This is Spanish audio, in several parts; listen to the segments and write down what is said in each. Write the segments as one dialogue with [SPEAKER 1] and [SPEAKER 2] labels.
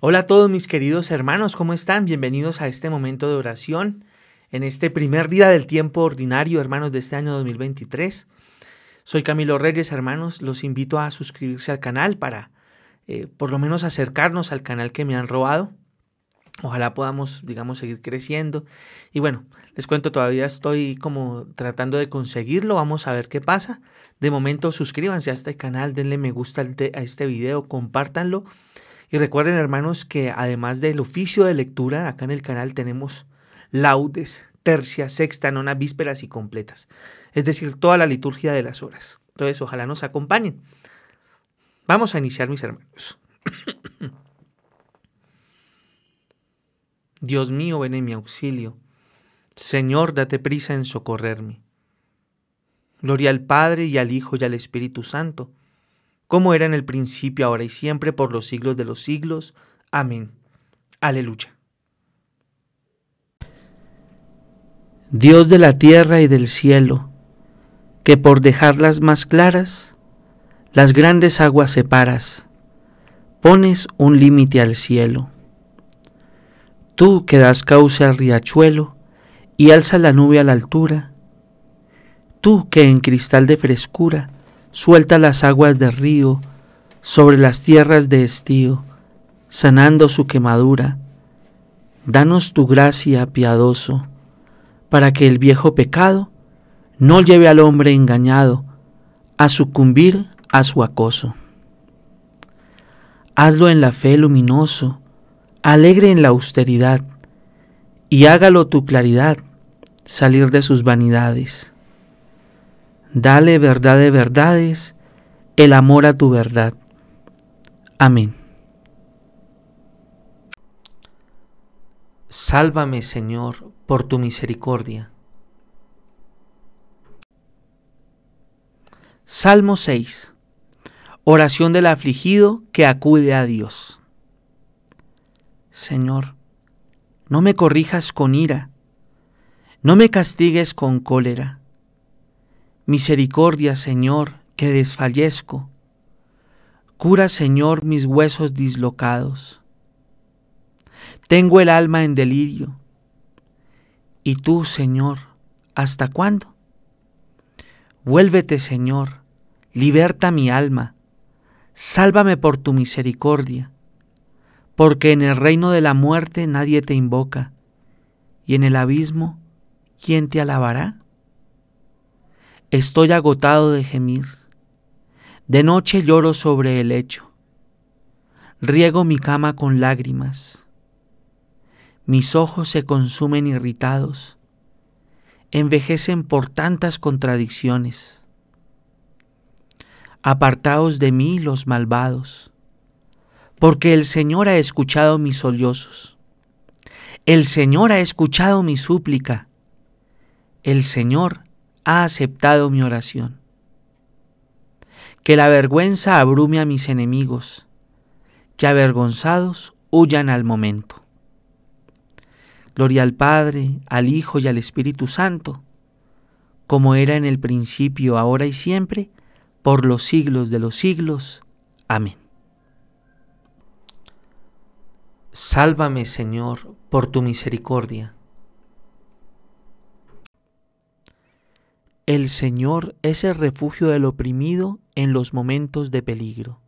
[SPEAKER 1] Hola a todos mis queridos hermanos, ¿cómo están? Bienvenidos a este momento de oración en este primer día del tiempo ordinario, hermanos, de este año 2023. Soy Camilo Reyes, hermanos, los invito a suscribirse al canal para eh, por lo menos acercarnos al canal que me han robado. Ojalá podamos, digamos, seguir creciendo. Y bueno, les cuento, todavía estoy como tratando de conseguirlo, vamos a ver qué pasa. De momento, suscríbanse a este canal, denle me gusta a este video, compártanlo y recuerden hermanos que además del oficio de lectura, acá en el canal tenemos laudes, tercias, sexta, nona, vísperas y completas. Es decir, toda la liturgia de las horas. Entonces, ojalá nos acompañen. Vamos a iniciar, mis hermanos. Dios mío, ven en mi auxilio. Señor, date prisa en socorrerme. Gloria al Padre y al Hijo y al Espíritu Santo como era en el principio, ahora y siempre, por los siglos de los siglos. Amén. Aleluya. Dios de la tierra y del cielo, que por dejarlas más claras, las grandes aguas separas, pones un límite al cielo. Tú que das cauce al riachuelo y alza la nube a la altura, tú que en cristal de frescura suelta las aguas del río sobre las tierras de estío, sanando su quemadura. Danos tu gracia, piadoso, para que el viejo pecado no lleve al hombre engañado a sucumbir a su acoso. Hazlo en la fe luminoso, alegre en la austeridad, y hágalo tu claridad, salir de sus vanidades. Dale verdad de verdades, el amor a tu verdad. Amén. Sálvame, Señor, por tu misericordia. Salmo 6. Oración del afligido que acude a Dios. Señor, no me corrijas con ira, no me castigues con cólera Misericordia, Señor, que desfallezco. Cura, Señor, mis huesos dislocados. Tengo el alma en delirio. ¿Y tú, Señor, hasta cuándo? Vuélvete, Señor, liberta mi alma, sálvame por tu misericordia, porque en el reino de la muerte nadie te invoca, y en el abismo, ¿quién te alabará? Estoy agotado de gemir. De noche lloro sobre el lecho. Riego mi cama con lágrimas. Mis ojos se consumen irritados. Envejecen por tantas contradicciones. Apartaos de mí los malvados, porque el Señor ha escuchado mis sollozos. El Señor ha escuchado mi súplica. El Señor ha aceptado mi oración. Que la vergüenza abrume a mis enemigos, que avergonzados huyan al momento. Gloria al Padre, al Hijo y al Espíritu Santo, como era en el principio, ahora y siempre, por los siglos de los siglos. Amén. Sálvame, Señor, por tu misericordia El Señor es el refugio del oprimido en los momentos de peligro.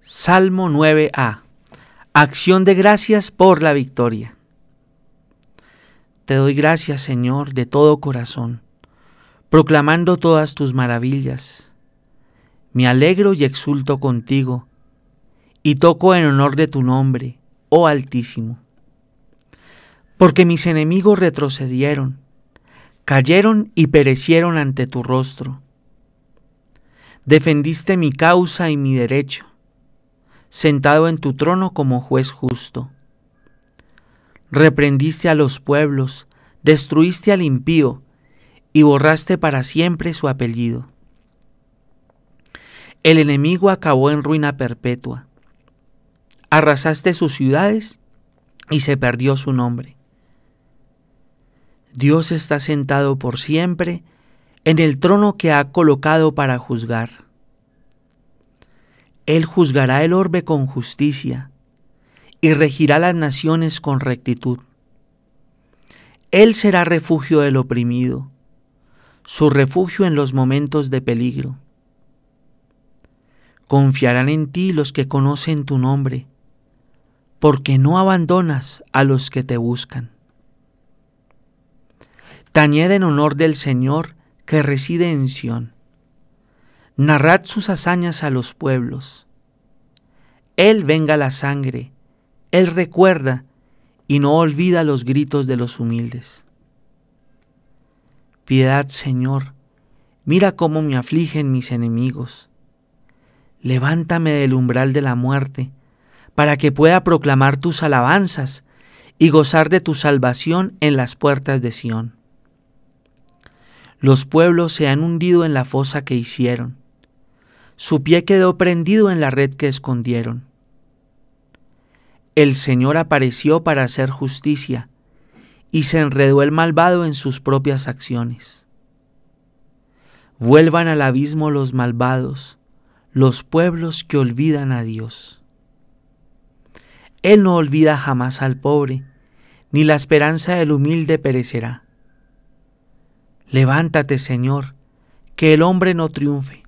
[SPEAKER 1] Salmo 9a. Acción de gracias por la victoria. Te doy gracias, Señor, de todo corazón, proclamando todas tus maravillas. Me alegro y exulto contigo, y toco en honor de tu nombre, oh Altísimo porque mis enemigos retrocedieron, cayeron y perecieron ante tu rostro. Defendiste mi causa y mi derecho, sentado en tu trono como juez justo. Reprendiste a los pueblos, destruiste al impío, y borraste para siempre su apellido. El enemigo acabó en ruina perpetua. Arrasaste sus ciudades y se perdió su nombre. Dios está sentado por siempre en el trono que ha colocado para juzgar. Él juzgará el orbe con justicia y regirá las naciones con rectitud. Él será refugio del oprimido, su refugio en los momentos de peligro. Confiarán en ti los que conocen tu nombre, porque no abandonas a los que te buscan. Tañed en honor del Señor que reside en Sión. Narrad sus hazañas a los pueblos. Él venga la sangre, Él recuerda y no olvida los gritos de los humildes. Piedad, Señor, mira cómo me afligen mis enemigos. Levántame del umbral de la muerte, para que pueda proclamar tus alabanzas y gozar de tu salvación en las puertas de Sión. Los pueblos se han hundido en la fosa que hicieron. Su pie quedó prendido en la red que escondieron. El Señor apareció para hacer justicia, y se enredó el malvado en sus propias acciones. Vuelvan al abismo los malvados, los pueblos que olvidan a Dios. Él no olvida jamás al pobre, ni la esperanza del humilde perecerá. Levántate, Señor, que el hombre no triunfe.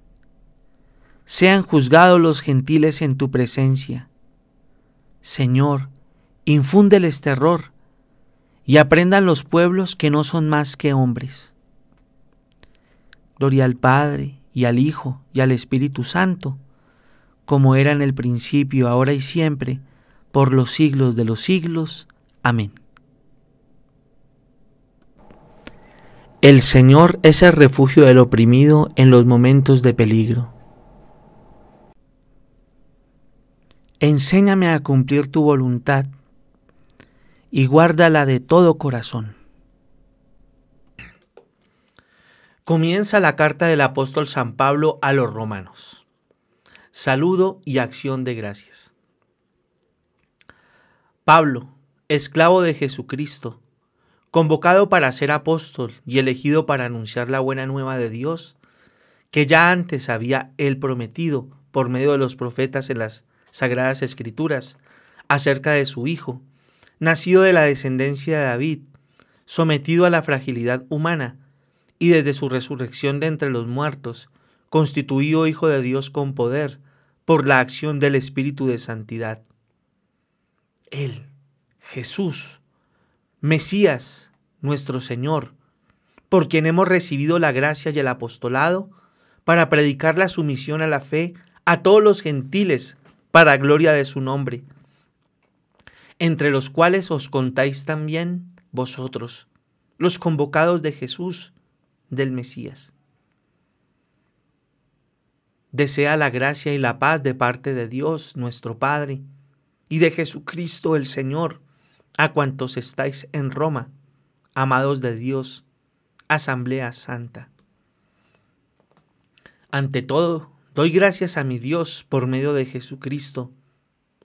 [SPEAKER 1] Sean juzgados los gentiles en tu presencia. Señor, infúndeles terror y aprendan los pueblos que no son más que hombres. Gloria al Padre y al Hijo y al Espíritu Santo, como era en el principio, ahora y siempre, por los siglos de los siglos. Amén. El Señor es el refugio del oprimido en los momentos de peligro. Enséñame a cumplir tu voluntad y guárdala de todo corazón. Comienza la carta del apóstol San Pablo a los romanos. Saludo y acción de gracias. Pablo, esclavo de Jesucristo, convocado para ser apóstol y elegido para anunciar la buena nueva de Dios, que ya antes había él prometido por medio de los profetas en las sagradas escrituras, acerca de su Hijo, nacido de la descendencia de David, sometido a la fragilidad humana, y desde su resurrección de entre los muertos, constituido Hijo de Dios con poder, por la acción del Espíritu de Santidad. Él, Jesús, Mesías, nuestro Señor, por quien hemos recibido la gracia y el apostolado para predicar la sumisión a la fe a todos los gentiles para gloria de su nombre, entre los cuales os contáis también vosotros, los convocados de Jesús, del Mesías. Desea la gracia y la paz de parte de Dios nuestro Padre y de Jesucristo el Señor a cuantos estáis en Roma, amados de Dios, Asamblea Santa. Ante todo, doy gracias a mi Dios por medio de Jesucristo,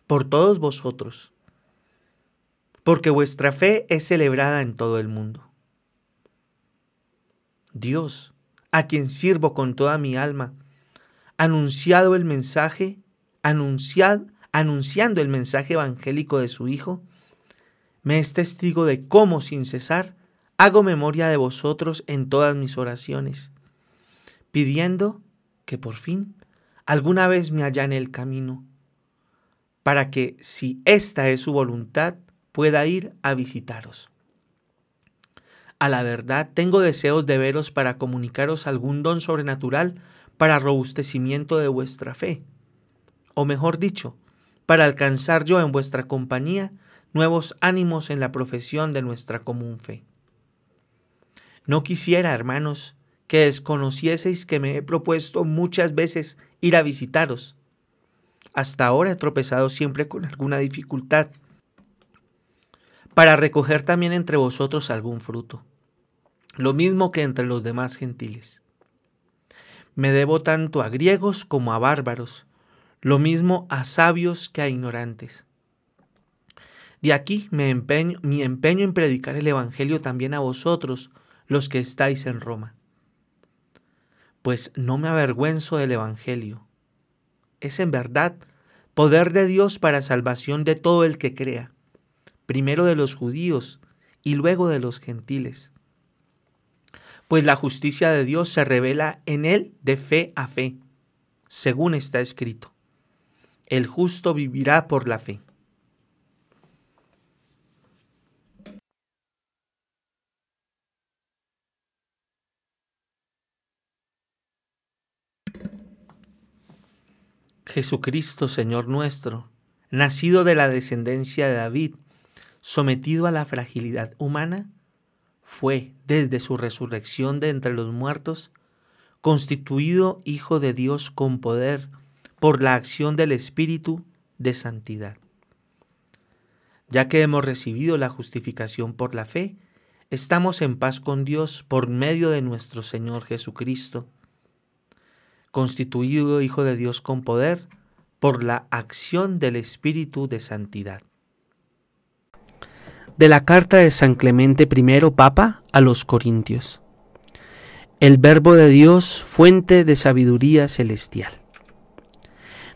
[SPEAKER 1] por todos vosotros, porque vuestra fe es celebrada en todo el mundo. Dios, a quien sirvo con toda mi alma, anunciado el mensaje, anunciad, anunciando el mensaje evangélico de su Hijo, me es testigo de cómo sin cesar hago memoria de vosotros en todas mis oraciones, pidiendo que por fin alguna vez me en el camino, para que, si esta es su voluntad, pueda ir a visitaros. A la verdad, tengo deseos de veros para comunicaros algún don sobrenatural para robustecimiento de vuestra fe, o mejor dicho, para alcanzar yo en vuestra compañía nuevos ánimos en la profesión de nuestra común fe. No quisiera, hermanos, que desconocieseis que me he propuesto muchas veces ir a visitaros. Hasta ahora he tropezado siempre con alguna dificultad para recoger también entre vosotros algún fruto, lo mismo que entre los demás gentiles. Me debo tanto a griegos como a bárbaros, lo mismo a sabios que a ignorantes. De aquí me empeño, mi empeño en predicar el Evangelio también a vosotros, los que estáis en Roma. Pues no me avergüenzo del Evangelio. Es en verdad poder de Dios para salvación de todo el que crea, primero de los judíos y luego de los gentiles. Pues la justicia de Dios se revela en él de fe a fe, según está escrito. El justo vivirá por la fe. Jesucristo, Señor nuestro, nacido de la descendencia de David, sometido a la fragilidad humana, fue, desde su resurrección de entre los muertos, constituido Hijo de Dios con poder por la acción del Espíritu de Santidad. Ya que hemos recibido la justificación por la fe, estamos en paz con Dios por medio de nuestro Señor Jesucristo, constituido Hijo de Dios con poder por la acción del Espíritu de Santidad. De la carta de San Clemente I, Papa, a los Corintios. El Verbo de Dios, fuente de sabiduría celestial.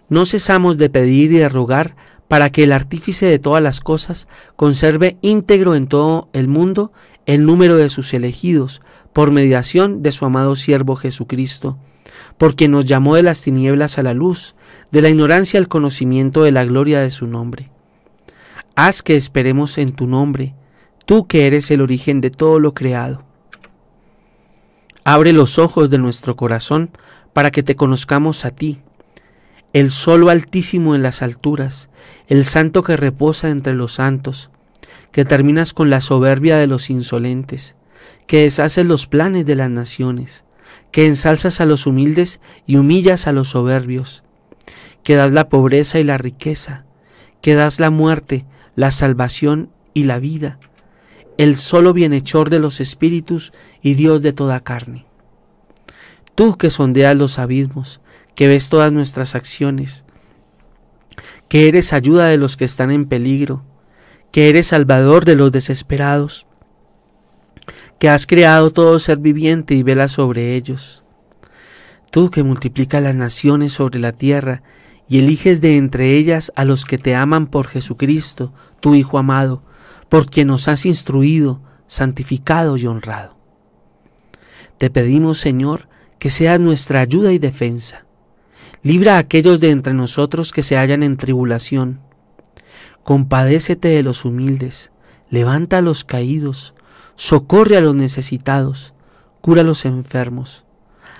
[SPEAKER 1] No cesamos de pedir y de rogar para que el artífice de todas las cosas conserve íntegro en todo el mundo el número de sus elegidos, por mediación de su amado siervo Jesucristo porque nos llamó de las tinieblas a la luz, de la ignorancia al conocimiento de la gloria de su nombre. Haz que esperemos en tu nombre, tú que eres el origen de todo lo creado. Abre los ojos de nuestro corazón para que te conozcamos a ti, el solo altísimo en las alturas, el santo que reposa entre los santos, que terminas con la soberbia de los insolentes, que deshaces los planes de las naciones, que ensalzas a los humildes y humillas a los soberbios, que das la pobreza y la riqueza, que das la muerte, la salvación y la vida, el solo bienhechor de los espíritus y Dios de toda carne. Tú que sondeas los abismos, que ves todas nuestras acciones, que eres ayuda de los que están en peligro, que eres salvador de los desesperados, que has creado todo ser viviente y vela sobre ellos. Tú que multiplicas las naciones sobre la tierra y eliges de entre ellas a los que te aman por Jesucristo, tu Hijo amado, por quien nos has instruido, santificado y honrado. Te pedimos, Señor, que seas nuestra ayuda y defensa. Libra a aquellos de entre nosotros que se hallan en tribulación. Compadécete de los humildes, levanta a los caídos, socorre a los necesitados, cura a los enfermos.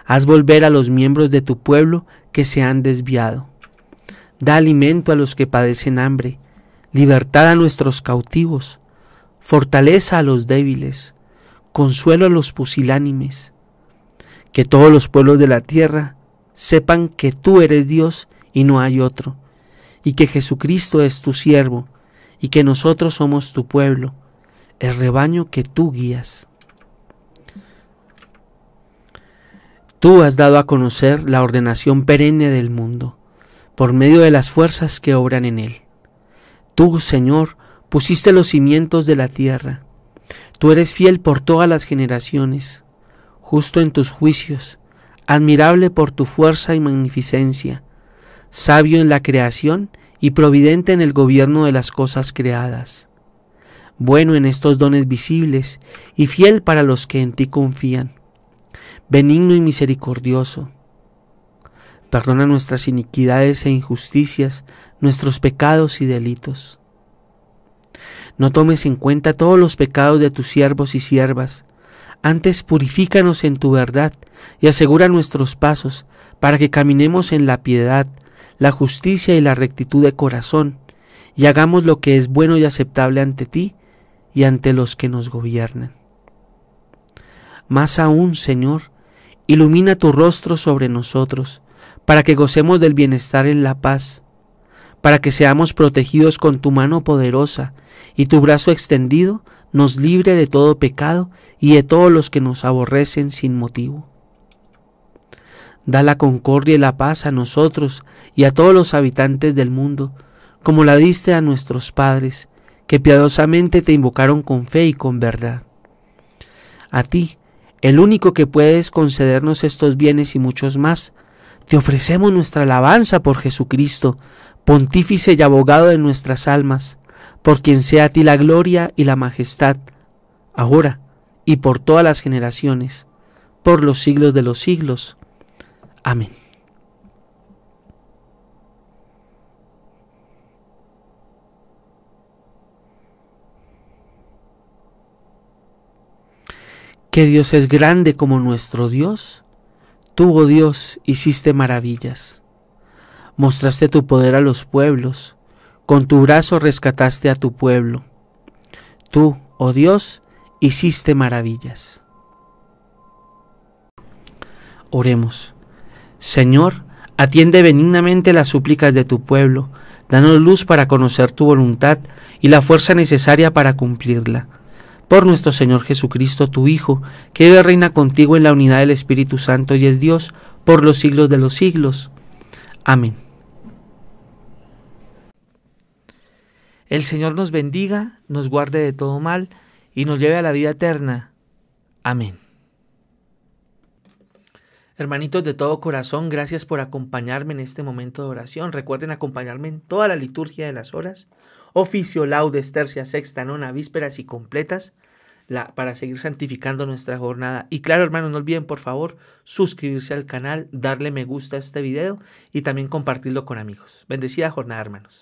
[SPEAKER 1] Haz volver a los miembros de tu pueblo que se han desviado. Da alimento a los que padecen hambre, libertad a nuestros cautivos, fortaleza a los débiles, consuelo a los pusilánimes. Que todos los pueblos de la tierra sepan que tú eres Dios y no hay otro, y que Jesucristo es tu siervo, y que nosotros somos tu pueblo, el rebaño que tú guías. Tú has dado a conocer la ordenación perenne del mundo, por medio de las fuerzas que obran en él. Tú, Señor, pusiste los cimientos de la tierra. Tú eres fiel por todas las generaciones, justo en tus juicios, admirable por tu fuerza y magnificencia, sabio en la creación y providente en el gobierno de las cosas creadas bueno en estos dones visibles y fiel para los que en ti confían, benigno y misericordioso. Perdona nuestras iniquidades e injusticias, nuestros pecados y delitos. No tomes en cuenta todos los pecados de tus siervos y siervas, antes purifícanos en tu verdad y asegura nuestros pasos, para que caminemos en la piedad, la justicia y la rectitud de corazón, y hagamos lo que es bueno y aceptable ante ti, y ante los que nos gobiernan. Más aún, Señor, ilumina tu rostro sobre nosotros, para que gocemos del bienestar en la paz, para que seamos protegidos con tu mano poderosa y tu brazo extendido nos libre de todo pecado y de todos los que nos aborrecen sin motivo. Da la concordia y la paz a nosotros y a todos los habitantes del mundo, como la diste a nuestros padres, que piadosamente te invocaron con fe y con verdad. A ti, el único que puedes concedernos estos bienes y muchos más, te ofrecemos nuestra alabanza por Jesucristo, pontífice y abogado de nuestras almas, por quien sea a ti la gloria y la majestad, ahora y por todas las generaciones, por los siglos de los siglos. Amén. que Dios es grande como nuestro Dios. Tú, oh Dios, hiciste maravillas. Mostraste tu poder a los pueblos, con tu brazo rescataste a tu pueblo. Tú, oh Dios, hiciste maravillas. Oremos. Señor, atiende benignamente las súplicas de tu pueblo, danos luz para conocer tu voluntad y la fuerza necesaria para cumplirla por nuestro Señor Jesucristo, tu Hijo, que vive reina contigo en la unidad del Espíritu Santo y es Dios por los siglos de los siglos. Amén. El Señor nos bendiga, nos guarde de todo mal y nos lleve a la vida eterna. Amén. Hermanitos de todo corazón, gracias por acompañarme en este momento de oración. Recuerden acompañarme en toda la liturgia de las horas oficio, laudes, tercia sexta, nona, vísperas y completas para seguir santificando nuestra jornada. Y claro, hermanos, no olviden por favor suscribirse al canal, darle me gusta a este video y también compartirlo con amigos. Bendecida jornada, hermanos.